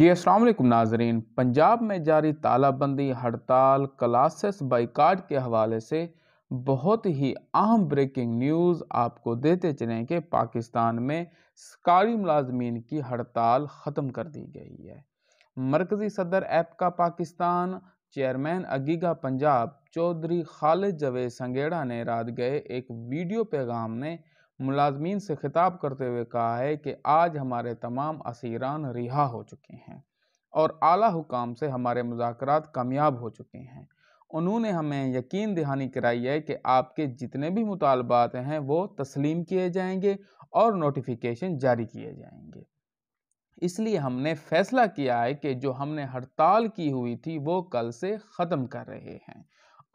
जी वालेकुम नाजरीन पंजाब में जारी तालाबंदी हड़ताल क्लासेस बाइकाट के हवाले से बहुत ही अहम ब्रेकिंग न्यूज़ आपको देते चलें कि पाकिस्तान में सरकारी मुलाजमीन की हड़ताल ख़त्म कर दी गई है मरकज़ी सदर ऐप का पाकिस्तान चेयरमैन अगीगा पंजाब चौधरी खालिद जवेद संगेड़ा ने रात गए एक वीडियो पैगाम में मुलाजमीन से खिताब करते हुए कहा है कि आज हमारे तमाम असीरान रिहा हो चुके हैं और आला हुकाम से हमारे मुजाकर कामयाब हो चुके हैं उन्होंने हमें यकीन दहानी कराई है कि आपके जितने भी मुतालबात हैं वो तस्लीम किए जाएंगे और नोटिफिकेशन जारी किए जाएंगे इसलिए हमने फैसला किया है कि जो हमने हड़ताल की हुई थी वो कल से ख़त्म कर रहे हैं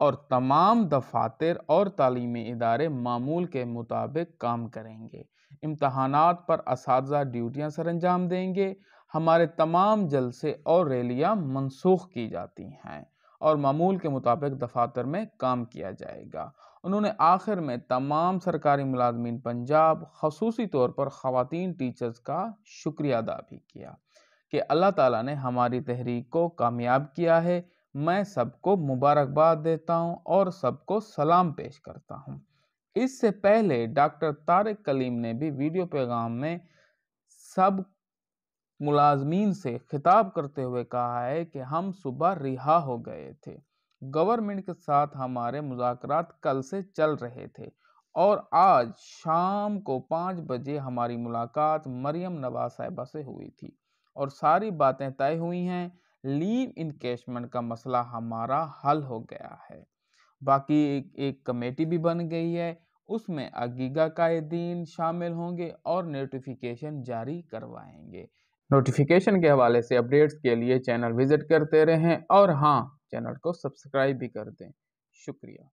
और तमाम दफातर और तालीमी इदारे मामूल के मुताबिक काम करेंगे इम्तहानात पर इस ड्यूटियाँ सर अंजाम देंगे हमारे तमाम जलसे और रैलियाँ मनसूख की जाती हैं और मामूल के मुताबिक दफातर में काम किया जाएगा उन्होंने आखिर में तमाम सरकारी मुलाजमीन पंजाब खसूसी तौर पर ख़वातीन टीचर्स का शुक्रिया अदा भी किया कि अल्लाह ताली ने हमारी तहरीक को कामयाब किया है मैं सबको मुबारकबाद देता हूं और सबको सलाम पेश करता हूं इससे पहले डॉक्टर तारिक कलीम ने भी वीडियो पैगाम में सब मुलाजमीन से खिताब करते हुए कहा है कि हम सुबह रिहा हो गए थे गवर्नमेंट के साथ हमारे मुजाकर कल से चल रहे थे और आज शाम को पाँच बजे हमारी मुलाकात मरियम नवाज साहिबा से हुई थी और सारी बातें तय हुई हैं लीव इनकेशमेंट का मसला हमारा हल हो गया है बाकी एक, एक कमेटी भी बन गई है उसमें अगीगा कायदीन शामिल होंगे और नोटिफिकेशन जारी करवाएंगे नोटिफिकेशन के हवाले से अपडेट्स के लिए चैनल विजिट करते रहें और हाँ चैनल को सब्सक्राइब भी कर दें शुक्रिया